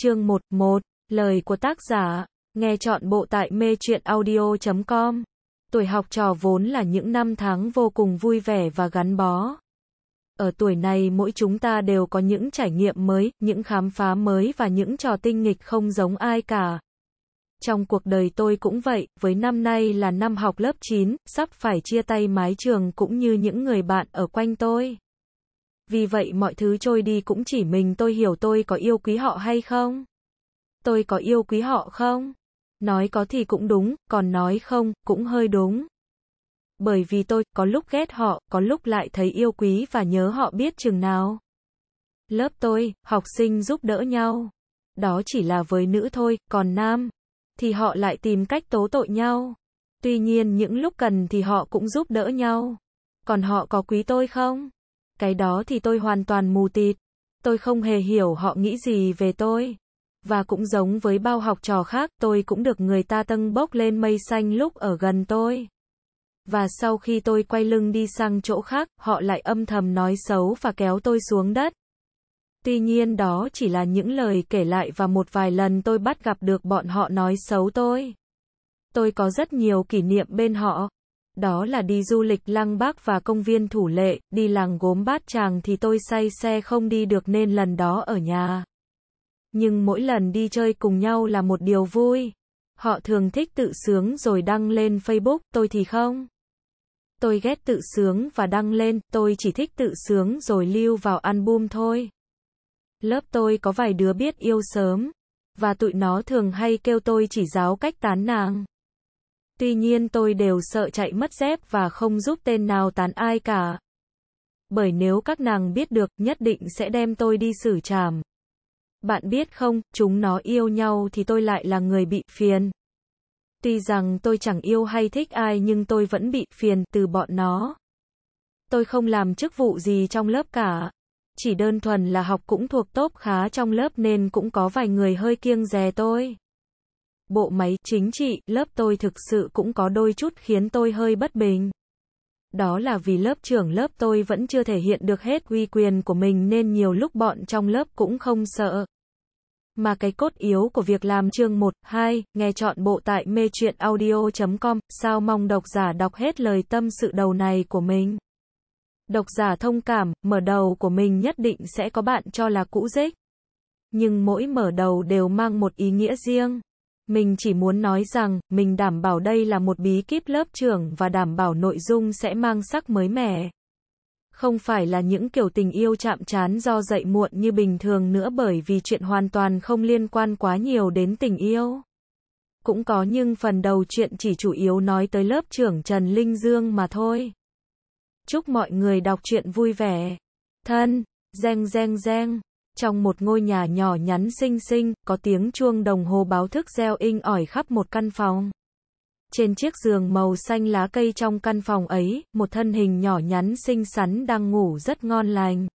Chương 11, lời của tác giả, nghe chọn bộ tại mê truyện audio.com. Tuổi học trò vốn là những năm tháng vô cùng vui vẻ và gắn bó. Ở tuổi này mỗi chúng ta đều có những trải nghiệm mới, những khám phá mới và những trò tinh nghịch không giống ai cả. Trong cuộc đời tôi cũng vậy, với năm nay là năm học lớp 9, sắp phải chia tay mái trường cũng như những người bạn ở quanh tôi vì vậy mọi thứ trôi đi cũng chỉ mình tôi hiểu tôi có yêu quý họ hay không. Tôi có yêu quý họ không? Nói có thì cũng đúng, còn nói không, cũng hơi đúng. Bởi vì tôi có lúc ghét họ, có lúc lại thấy yêu quý và nhớ họ biết chừng nào. Lớp tôi, học sinh giúp đỡ nhau. Đó chỉ là với nữ thôi, còn nam, thì họ lại tìm cách tố tội nhau. Tuy nhiên những lúc cần thì họ cũng giúp đỡ nhau. Còn họ có quý tôi không? Cái đó thì tôi hoàn toàn mù tịt. Tôi không hề hiểu họ nghĩ gì về tôi. Và cũng giống với bao học trò khác, tôi cũng được người ta tâng bốc lên mây xanh lúc ở gần tôi. Và sau khi tôi quay lưng đi sang chỗ khác, họ lại âm thầm nói xấu và kéo tôi xuống đất. Tuy nhiên đó chỉ là những lời kể lại và một vài lần tôi bắt gặp được bọn họ nói xấu tôi. Tôi có rất nhiều kỷ niệm bên họ đó là đi du lịch lăng bác và công viên thủ lệ, đi làng gốm bát tràng thì tôi say xe không đi được nên lần đó ở nhà. Nhưng mỗi lần đi chơi cùng nhau là một điều vui. Họ thường thích tự sướng rồi đăng lên Facebook, tôi thì không. Tôi ghét tự sướng và đăng lên, tôi chỉ thích tự sướng rồi lưu vào album thôi. Lớp tôi có vài đứa biết yêu sớm, và tụi nó thường hay kêu tôi chỉ giáo cách tán nàng tuy nhiên tôi đều sợ chạy mất dép và không giúp tên nào tán ai cả. Bởi nếu các nàng biết được, nhất định sẽ đem tôi đi xử trảm. Bạn biết không, chúng nó yêu nhau thì tôi lại là người bị phiền. Tuy rằng tôi chẳng yêu hay thích ai nhưng tôi vẫn bị phiền từ bọn nó. Tôi không làm chức vụ gì trong lớp cả. Chỉ đơn thuần là học cũng thuộc tốt khá trong lớp nên cũng có vài người hơi kiêng dè tôi bộ máy, chính trị, lớp tôi thực sự cũng có đôi chút khiến tôi hơi bất bình. Đó là vì lớp trưởng lớp tôi vẫn chưa thể hiện được hết uy quyền của mình nên nhiều lúc bọn trong lớp cũng không sợ. Mà cái cốt yếu của việc làm chương 1, 2, nghe chọn bộ tại mê chuyện audio.com, sao mong độc giả đọc hết lời tâm sự đầu này của mình. Độc giả thông cảm, mở đầu của mình nhất định sẽ có bạn cho là cũ dích. Nhưng mỗi mở đầu đều mang một ý nghĩa riêng. Mình chỉ muốn nói rằng, mình đảm bảo đây là một bí kíp lớp trưởng và đảm bảo nội dung sẽ mang sắc mới mẻ. Không phải là những kiểu tình yêu chạm chán do dậy muộn như bình thường nữa bởi vì chuyện hoàn toàn không liên quan quá nhiều đến tình yêu. Cũng có nhưng phần đầu chuyện chỉ chủ yếu nói tới lớp trưởng Trần Linh Dương mà thôi. Chúc mọi người đọc chuyện vui vẻ. Thân, reng reng reng trong một ngôi nhà nhỏ nhắn xinh xinh, có tiếng chuông đồng hồ báo thức reo inh ỏi khắp một căn phòng. Trên chiếc giường màu xanh lá cây trong căn phòng ấy, một thân hình nhỏ nhắn xinh xắn đang ngủ rất ngon lành.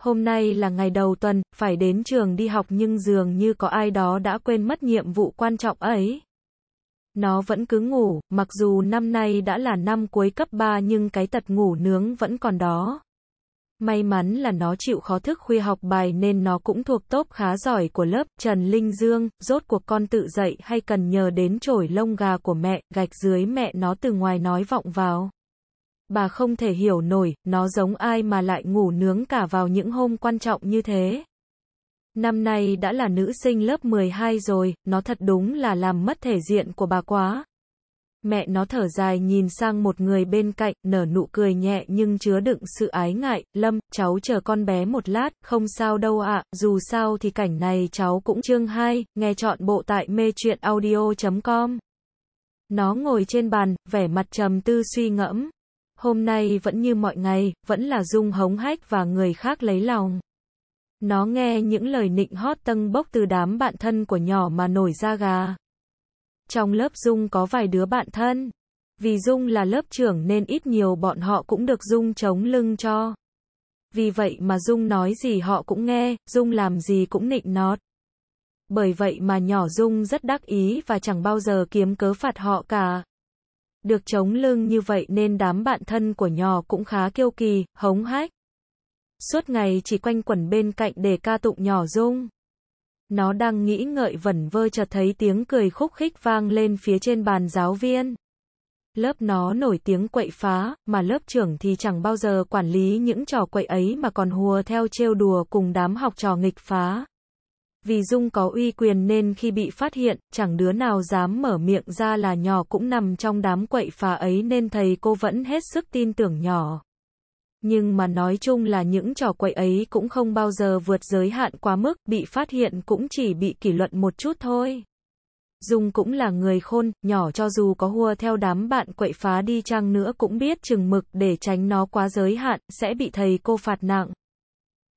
Hôm nay là ngày đầu tuần, phải đến trường đi học nhưng dường như có ai đó đã quên mất nhiệm vụ quan trọng ấy. Nó vẫn cứ ngủ, mặc dù năm nay đã là năm cuối cấp 3 nhưng cái tật ngủ nướng vẫn còn đó. May mắn là nó chịu khó thức khuya học bài nên nó cũng thuộc tốt khá giỏi của lớp. Trần Linh Dương, rốt cuộc con tự dậy hay cần nhờ đến chổi lông gà của mẹ, gạch dưới mẹ nó từ ngoài nói vọng vào. Bà không thể hiểu nổi, nó giống ai mà lại ngủ nướng cả vào những hôm quan trọng như thế. Năm nay đã là nữ sinh lớp 12 rồi, nó thật đúng là làm mất thể diện của bà quá. Mẹ nó thở dài nhìn sang một người bên cạnh, nở nụ cười nhẹ nhưng chứa đựng sự ái ngại, Lâm, cháu chờ con bé một lát, không sao đâu ạ, dù sao thì cảnh này cháu cũng chương 2, nghe chọn bộ tại mê chuyện audio.com. Nó ngồi trên bàn, vẻ mặt trầm tư suy ngẫm. Hôm nay vẫn như mọi ngày, vẫn là dung hống hách và người khác lấy lòng. Nó nghe những lời nịnh hót tâng bốc từ đám bạn thân của nhỏ mà nổi da gà. Trong lớp Dung có vài đứa bạn thân. Vì Dung là lớp trưởng nên ít nhiều bọn họ cũng được Dung chống lưng cho. Vì vậy mà Dung nói gì họ cũng nghe, Dung làm gì cũng nịnh nót. Bởi vậy mà nhỏ Dung rất đắc ý và chẳng bao giờ kiếm cớ phạt họ cả. Được chống lưng như vậy nên đám bạn thân của nhỏ cũng khá kiêu kỳ, hống hách. Suốt ngày chỉ quanh quẩn bên cạnh để ca tụng nhỏ Dung. Nó đang nghĩ ngợi vẩn vơ chợt thấy tiếng cười khúc khích vang lên phía trên bàn giáo viên. Lớp nó nổi tiếng quậy phá, mà lớp trưởng thì chẳng bao giờ quản lý những trò quậy ấy mà còn hùa theo trêu đùa cùng đám học trò nghịch phá. Vì Dung có uy quyền nên khi bị phát hiện, chẳng đứa nào dám mở miệng ra là nhỏ cũng nằm trong đám quậy phá ấy nên thầy cô vẫn hết sức tin tưởng nhỏ. Nhưng mà nói chung là những trò quậy ấy cũng không bao giờ vượt giới hạn quá mức, bị phát hiện cũng chỉ bị kỷ luật một chút thôi. Dung cũng là người khôn, nhỏ cho dù có hua theo đám bạn quậy phá đi chăng nữa cũng biết chừng mực để tránh nó quá giới hạn, sẽ bị thầy cô phạt nặng.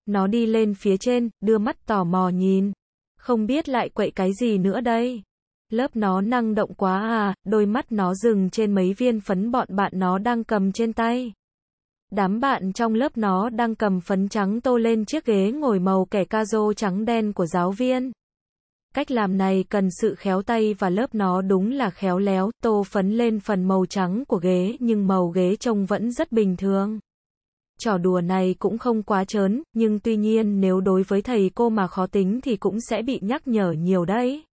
Nó đi lên phía trên, đưa mắt tò mò nhìn. Không biết lại quậy cái gì nữa đây. Lớp nó năng động quá à, đôi mắt nó dừng trên mấy viên phấn bọn bạn nó đang cầm trên tay. Đám bạn trong lớp nó đang cầm phấn trắng tô lên chiếc ghế ngồi màu kẻ ca rô trắng đen của giáo viên. Cách làm này cần sự khéo tay và lớp nó đúng là khéo léo, tô phấn lên phần màu trắng của ghế nhưng màu ghế trông vẫn rất bình thường. Trò đùa này cũng không quá chớn, nhưng tuy nhiên nếu đối với thầy cô mà khó tính thì cũng sẽ bị nhắc nhở nhiều đấy.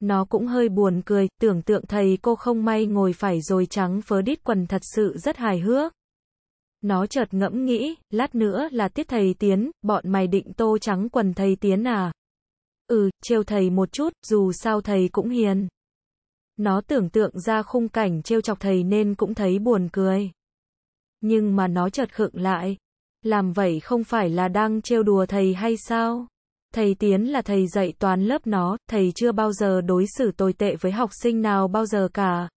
Nó cũng hơi buồn cười, tưởng tượng thầy cô không may ngồi phải rồi trắng phớ đít quần thật sự rất hài hước. Nó chợt ngẫm nghĩ, lát nữa là tiết thầy tiến, bọn mày định tô trắng quần thầy tiến à? Ừ, trêu thầy một chút, dù sao thầy cũng hiền. Nó tưởng tượng ra khung cảnh trêu chọc thầy nên cũng thấy buồn cười. Nhưng mà nó chợt khựng lại. Làm vậy không phải là đang trêu đùa thầy hay sao? Thầy Tiến là thầy dạy toán lớp nó, thầy chưa bao giờ đối xử tồi tệ với học sinh nào bao giờ cả.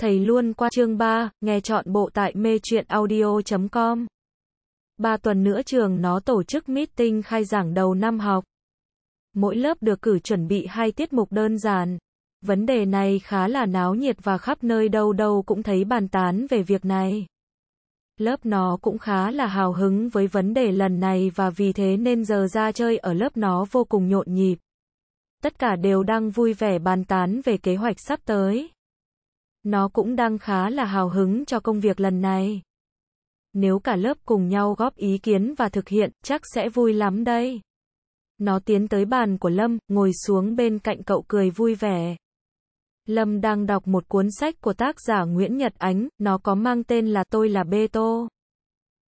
Thầy luôn qua chương 3, nghe chọn bộ tại mê truyện audio.com. 3 tuần nữa trường nó tổ chức meeting khai giảng đầu năm học. Mỗi lớp được cử chuẩn bị hai tiết mục đơn giản. Vấn đề này khá là náo nhiệt và khắp nơi đâu đâu cũng thấy bàn tán về việc này. Lớp nó cũng khá là hào hứng với vấn đề lần này và vì thế nên giờ ra chơi ở lớp nó vô cùng nhộn nhịp. Tất cả đều đang vui vẻ bàn tán về kế hoạch sắp tới. Nó cũng đang khá là hào hứng cho công việc lần này. Nếu cả lớp cùng nhau góp ý kiến và thực hiện, chắc sẽ vui lắm đây. Nó tiến tới bàn của Lâm, ngồi xuống bên cạnh cậu cười vui vẻ. Lâm đang đọc một cuốn sách của tác giả Nguyễn Nhật Ánh, nó có mang tên là Tôi là Bê Tô.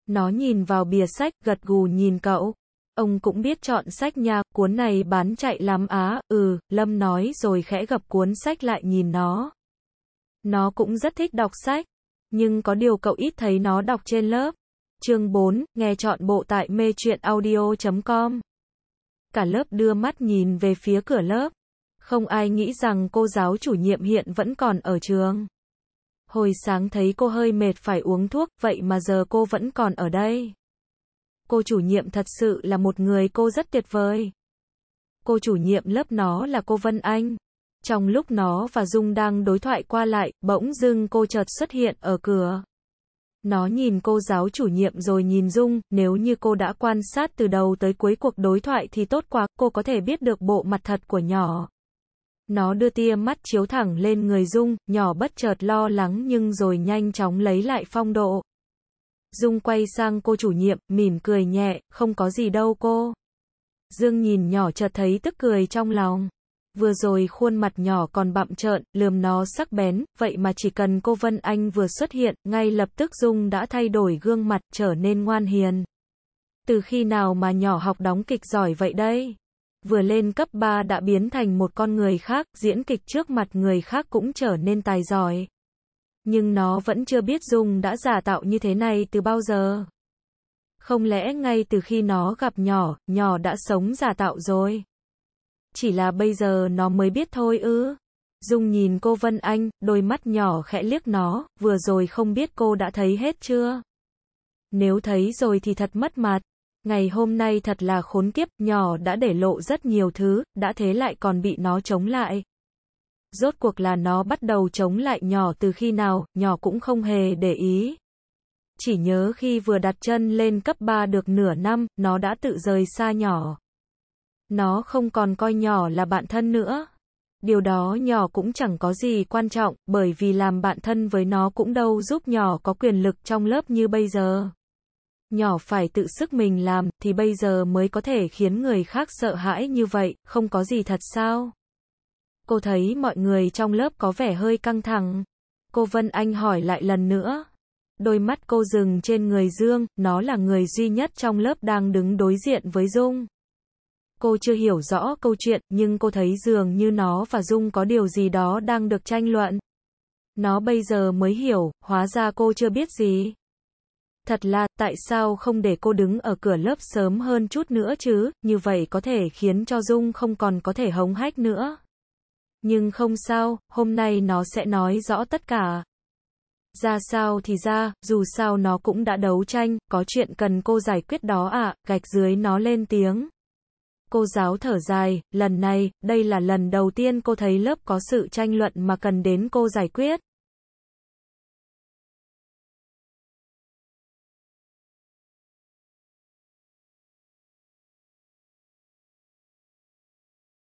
Nó nhìn vào bìa sách, gật gù nhìn cậu. Ông cũng biết chọn sách nha, cuốn này bán chạy lắm á, ừ, Lâm nói rồi khẽ gập cuốn sách lại nhìn nó. Nó cũng rất thích đọc sách, nhưng có điều cậu ít thấy nó đọc trên lớp. Chương 4, nghe chọn bộ tại mê chuyện audio.com. Cả lớp đưa mắt nhìn về phía cửa lớp. Không ai nghĩ rằng cô giáo chủ nhiệm hiện vẫn còn ở trường. Hồi sáng thấy cô hơi mệt phải uống thuốc, vậy mà giờ cô vẫn còn ở đây. Cô chủ nhiệm thật sự là một người cô rất tuyệt vời. Cô chủ nhiệm lớp nó là cô Vân Anh. Trong lúc nó và Dung đang đối thoại qua lại, bỗng dưng cô chợt xuất hiện ở cửa. Nó nhìn cô giáo chủ nhiệm rồi nhìn Dung, nếu như cô đã quan sát từ đầu tới cuối cuộc đối thoại thì tốt quá, cô có thể biết được bộ mặt thật của nhỏ. Nó đưa tia mắt chiếu thẳng lên người Dung, nhỏ bất chợt lo lắng nhưng rồi nhanh chóng lấy lại phong độ. Dung quay sang cô chủ nhiệm, mỉm cười nhẹ, không có gì đâu cô. Dương nhìn nhỏ chợt thấy tức cười trong lòng vừa rồi khuôn mặt nhỏ còn bặm trợn, lườm nó sắc bén, vậy mà chỉ cần cô Vân Anh vừa xuất hiện, ngay lập tức Dung đã thay đổi gương mặt trở nên ngoan hiền. Từ khi nào mà nhỏ học đóng kịch giỏi vậy đây? Vừa lên cấp 3 đã biến thành một con người khác, diễn kịch trước mặt người khác cũng trở nên tài giỏi. Nhưng nó vẫn chưa biết Dung đã giả tạo như thế này từ bao giờ. Không lẽ ngay từ khi nó gặp nhỏ, nhỏ đã sống giả tạo rồi? chỉ là bây giờ nó mới biết thôi ư. Dung nhìn cô Vân Anh, đôi mắt nhỏ khẽ liếc nó, vừa rồi không biết cô đã thấy hết chưa? Nếu thấy rồi thì thật mất mặt. Ngày hôm nay thật là khốn kiếp, nhỏ đã để lộ rất nhiều thứ, đã thế lại còn bị nó chống lại. Rốt cuộc là nó bắt đầu chống lại nhỏ từ khi nào, nhỏ cũng không hề để ý. Chỉ nhớ khi vừa đặt chân lên cấp 3 được nửa năm, nó đã tự rời xa nhỏ. Nó không còn coi nhỏ là bạn thân nữa. Điều đó nhỏ cũng chẳng có gì quan trọng, bởi vì làm bạn thân với nó cũng đâu giúp nhỏ có quyền lực trong lớp như bây giờ. Nhỏ phải tự sức mình làm, thì bây giờ mới có thể khiến người khác sợ hãi như vậy, không có gì thật sao? Cô thấy mọi người trong lớp có vẻ hơi căng thẳng. Cô Vân Anh hỏi lại lần nữa. Đôi mắt cô dừng trên người Dương, nó là người duy nhất trong lớp đang đứng đối diện với Dung cô chưa hiểu rõ câu chuyện, nhưng cô thấy dường như nó và Dung có điều gì đó đang được tranh luận. Nó bây giờ mới hiểu, hóa ra cô chưa biết gì. Thật là, tại sao không để cô đứng ở cửa lớp sớm hơn chút nữa chứ, như vậy có thể khiến cho Dung không còn có thể hống hách nữa. Nhưng không sao, hôm nay nó sẽ nói rõ tất cả. Ra sao thì ra, dù sao nó cũng đã đấu tranh, có chuyện cần cô giải quyết đó ạ, à, gạch dưới nó lên tiếng. Cô giáo thở dài, lần này, đây là lần đầu tiên cô thấy lớp có sự tranh luận mà cần đến cô giải quyết.